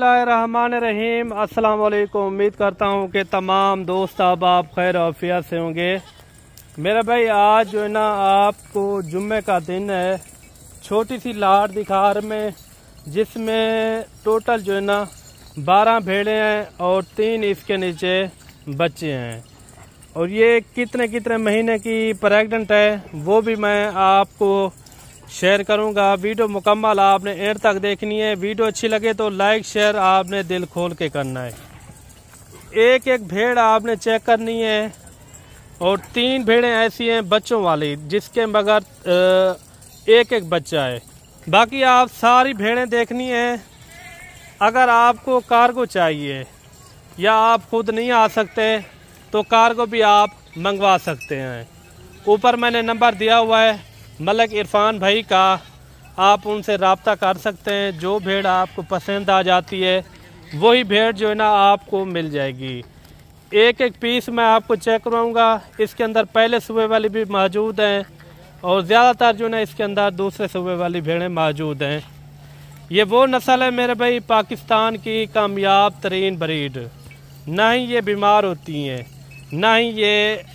रहीम अस्सलाम वालेकुम उम्मीद करता हूँ कि तमाम दोस्त अब आप खैर अफिया से होंगे मेरा भाई आज जो है ना आपको जुम्मे का दिन है छोटी सी लाट दिखार में जिसमें टोटल जो है ना बारह भेड़े हैं और तीन इसके नीचे बच्चे हैं और ये कितने कितने महीने की प्रेग्नेंट है वो भी मैं आपको शेयर करूंगा वीडियो मुकम्मल आपने एंड तक देखनी है वीडियो अच्छी लगे तो लाइक शेयर आपने दिल खोल के करना है एक एक भेड़ आपने चेक करनी है और तीन भेड़ें ऐसी हैं बच्चों वाली जिसके मगर एक एक बच्चा है बाकी आप सारी भेड़ें देखनी है अगर आपको कार्गो चाहिए या आप खुद नहीं आ सकते तो कार्गो भी आप मंगवा सकते हैं ऊपर मैंने नंबर दिया हुआ है मलक इरफान भाई का आप उनसे रबता कर सकते हैं जो भेड़ आपको पसंद आ जाती है वही भेड़ जो है ना आपको मिल जाएगी एक एक पीस मैं आपको चेक करवाऊँगा इसके अंदर पहले सुबह वाली भी मौजूद हैं और ज़्यादातर जो है ना इसके अंदर दूसरे सूबे वाली भेड़ें मौजूद हैं ये वो नस्ल है मेरे भाई पाकिस्तान की कामयाब तरीन ब्रीड ना ही ये बीमार होती हैं ना ही ये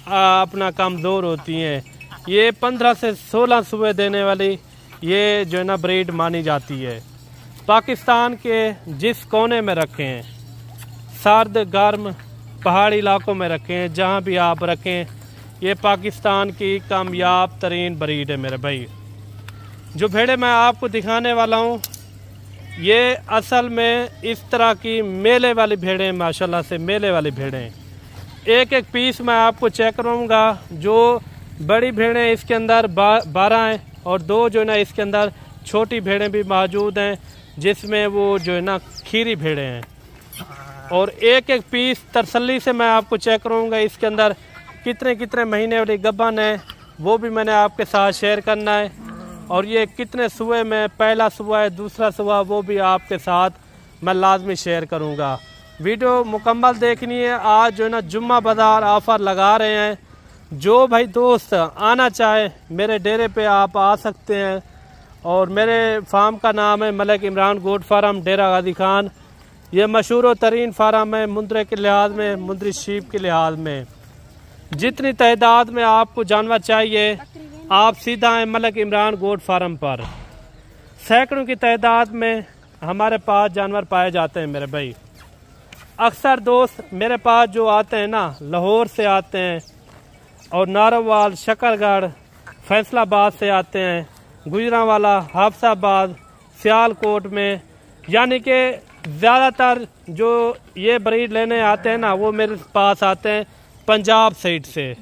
आ, अपना कमज़ोर होती हैं ये पंद्रह से सोलह सुबह देने वाली ये जो है ना ब्रीड मानी जाती है पाकिस्तान के जिस कोने में रखें सर्द गर्म पहाड़ी इलाकों में रखें जहाँ भी आप रखें ये पाकिस्तान की कामयाब तरीन ब्रीड है मेरे भाई जो भेड़े मैं आपको दिखाने वाला हूँ ये असल में इस तरह की मेले वाली भेड़ें माशाल्लाह से मेले वाली भेड़ें एक एक पीस मैं आपको चेक करूँगा जो बड़ी भेड़ें इसके अंदर बारह हैं और दो जो है ना इसके अंदर छोटी भेड़ें भी मौजूद हैं जिसमें वो जो है ना खीरी भेड़ें हैं और एक एक पीस तरसली से मैं आपको चेक करूँगा इसके अंदर कितने कितने महीने वाली गबन है वो भी मैंने आपके साथ शेयर करना है और ये कितने सुबह में पहला सुबह है दूसरा सुबह वो भी आपके साथ मैं लाजमी शेयर करूँगा वीडियो मुकम्मल देखनी है आज जो है ना जुम्मा बाज़ार ऑफ़र लगा रहे हैं जो भाई दोस्त आना चाहे मेरे डेरे पे आप आ सकते हैं और मेरे फार्म का नाम है मलक इमरान गोट फार्म डेरा गाजी खान ये मशहूर तरीन फार्म है मुंद्रे के लिहाज में मुंद्री शीप के लिहाज में जितनी तदाद में आपको जानवर चाहिए आप सीधा हैं मलक इमरान गोट फार्म पर सैकड़ों की तदाद में हमारे पास जानवर पाए जाते हैं मेरे भाई अक्सर दोस्त मेरे पास जो आते हैं ना लाहौर से आते हैं और नारोवाल शकरगढ़ फैसलाबाद से आते हैं गुजरावाला हाफसाबाद सियालकोट में यानी कि ज़्यादातर जो ये ब्रीड लेने आते हैं ना वो मेरे पास आते हैं पंजाब साइड से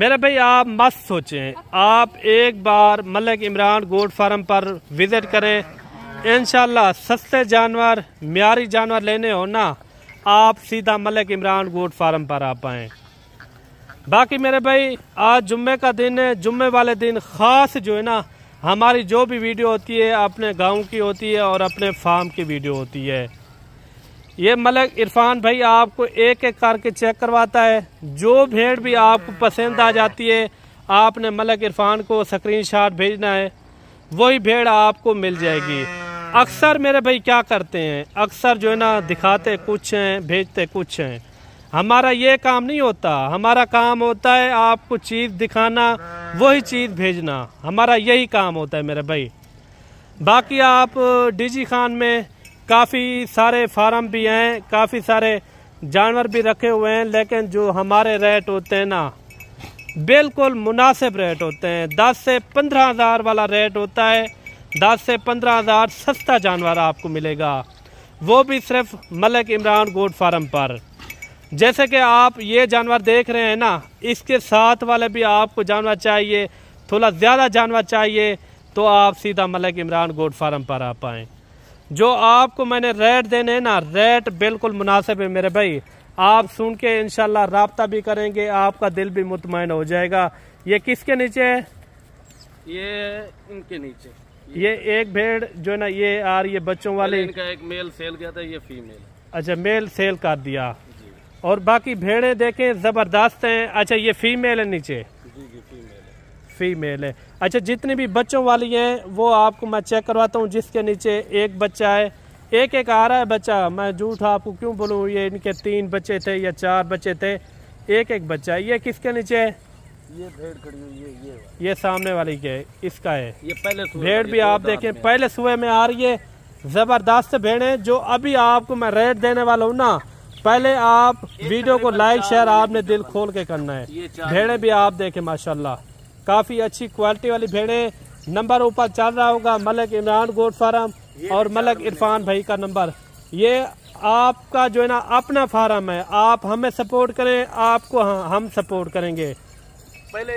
मेरे भाई आप मस्त सोचें आप एक बार मलिक इमरान गोड फार्म पर विज़िट करें इन सस्ते जानवर म्यारी जानवर लेने हो ना आप सीधा मलिक इमरान गोड फार्म पर आ पाएँ बाकी मेरे भाई आज जुम्मे का दिन है जुम्मे वाले दिन ख़ास जो है ना हमारी जो भी वीडियो होती है अपने गांव की होती है और अपने फार्म की वीडियो होती है ये मलक इरफान भाई आपको एक एक करके चेक करवाता है जो भेड़ भी आपको पसंद आ जाती है आपने मलक इरफान को स्क्रीन शॉट भेजना है वही भेड़ आपको मिल जाएगी अक्सर मेरे भाई क्या करते हैं अक्सर जो है ना दिखाते कुछ हैं भेजते कुछ हैं हमारा ये काम नहीं होता हमारा काम होता है आपको चीज़ दिखाना वही चीज़ भेजना हमारा यही काम होता है मेरे भाई बाकी आप डीजी खान में काफ़ी सारे फार्म भी हैं काफ़ी सारे जानवर भी रखे हुए हैं लेकिन जो हमारे रेट होते हैं ना बिल्कुल मुनासिब रेट होते हैं दस से पंद्रह हज़ार वाला रेट होता है दस से पंद्रह हज़ार सस्ता जानवर आपको मिलेगा वो भी सिर्फ मलक इमरान गोड फार्म पर जैसे कि आप ये जानवर देख रहे हैं ना इसके साथ वाले भी आपको जानवर चाहिए थोड़ा ज़्यादा जानवर चाहिए तो आप सीधा मलिक इमरान गोड फार्म पर आ पाएँ जो आपको मैंने रेट देने हैं ना रेट बिल्कुल मुनासिब है मेरे भाई आप सुन के इन रबता भी करेंगे आपका दिल भी मुतमिन हो जाएगा ये किसके नीचे है ये इनके नीचे ये, ये एक भेड़ जो है ना ये आ रही है बच्चों वाले इनका एक मेल सेल गया था ये फीमेल अच्छा मेल सेल कर दिया और बाकी भेड़े देखें ज़बरदस्त हैं अच्छा ये फीमेल है नीचे जी फीमेल है अच्छा जितनी भी बच्चों वाली हैं वो आपको मैं चेक करवाता हूँ जिसके नीचे एक बच्चा है एक एक आ रहा है बच्चा मैं झूठ आपको क्यों बोलूँ ये इनके तीन बच्चे थे या चार बच्चे थे एक एक बच्चा ये किसके नीचे है ये भेड़ खड़ी हुई ये ये ये सामने वाली के इसका है ये पहले भेड़ भी आप देखें पहले सुबह में आ रही है ज़बरदस्त भेड़ है जो अभी आपको मैं रेट देने वाला हूँ ना पहले आप तो वीडियो को लाइक शेयर आपने दिल खोल के करना है भेड़े भी आप देखें माशाल्लाह काफ़ी अच्छी क्वालिटी वाली भेड़े नंबर ऊपर चल रहा होगा मलक इमरान गोड फार्म और मलक इरफान भाई का नंबर ये आपका जो है ना अपना फार्म है आप हमें सपोर्ट करें आपको हाँ, हम सपोर्ट करेंगे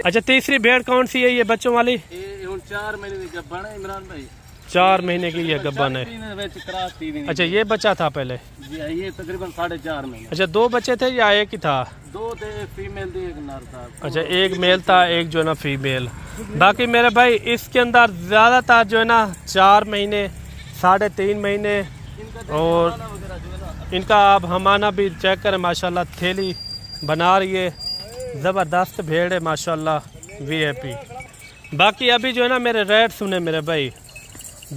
अच्छा तीसरी भेड़ कौन सी है ये बच्चों वाली चार महीने इमरान भाई चार महीने की लिए गब्बन है अच्छा ये बच्चा था पहले हाँ, ये तकरीबन साढ़े चार महीने अच्छा दो बच्चे थे या एक ही था दो थे फीमेल थे एक नर था अच्छा एक मेल था एक जो है ना फीमेल बाकी मेरे भाई इसके अंदर ज़्यादातर जो है ना चार महीने साढ़े तीन महीने और इनका आप हमाना भी चेक करें माशाल्लाह थैली बना रही है ज़बरदस्त भेड़ है माशाल्लाह वीआईपी बाकी अभी जो है ना मेरे रेट सुने मेरे भाई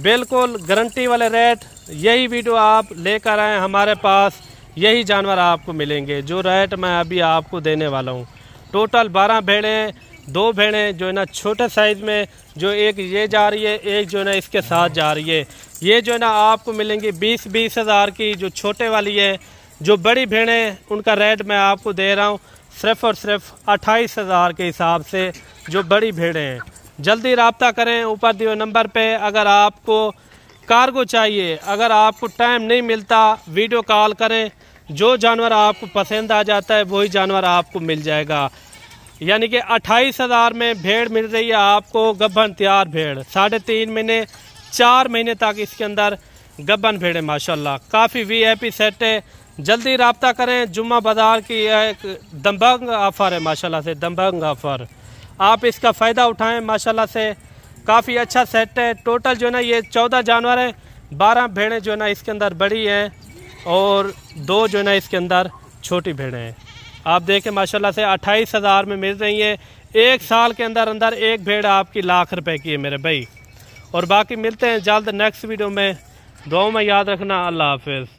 बिल्कुल गारंटी वाले रेट यही वीडियो आप लेकर आएँ हमारे पास यही जानवर आपको मिलेंगे जो रेट मैं अभी आपको देने वाला हूँ टोटल बारह भेड़ें दो भेड़ें जो है ना छोटे साइज में जो एक ये जा रही है एक जो है ना इसके साथ जा रही है ये जो है ना आपको मिलेंगी बीस बीस हज़ार की जो छोटे वाली है जो बड़ी भेड़ें उनका रेट मैं आपको दे रहा हूँ सिर्फ़ और सिर्फ अट्ठाईस हज़ार के हिसाब से जो बड़ी भेड़ें हैं जल्दी रबता करें ऊपर दिए नंबर पे अगर आपको कार्गो चाहिए अगर आपको टाइम नहीं मिलता वीडियो कॉल करें जो जानवर आपको पसंद आ जाता है वही जानवर आपको मिल जाएगा यानी कि अट्ठाईस हज़ार में भेड़ मिल रही है आपको गब्बन तैयार भेड़ साढ़े तीन महीने चार महीने तक इसके अंदर गब्बन भेड़ है माशा काफ़ी वी आई पी सेट है जल्दी रबता करें जुम्मा बाज़ार की एक दम्बंग ऑफ़र है माशाल्लाह से दम्बंग ऑफ़र आप इसका फ़ायदा उठाएं माशाल्लाह से काफ़ी अच्छा सेट है टोटल जो है ना ये चौदह जानवर हैं बारह भेड़ें जो है ना इसके अंदर बड़ी हैं और दो जो है ना इसके अंदर छोटी भेड़ें हैं आप देखें माशाल्लाह से अट्ठाईस हज़ार में मिल रही हैं एक साल के अंदर अंदर एक भेड़ आपकी लाख रुपए की है मेरे भाई और बाकी मिलते हैं जल्द नेक्स्ट वीडियो में दो में याद रखना अल्लाह हाफिज़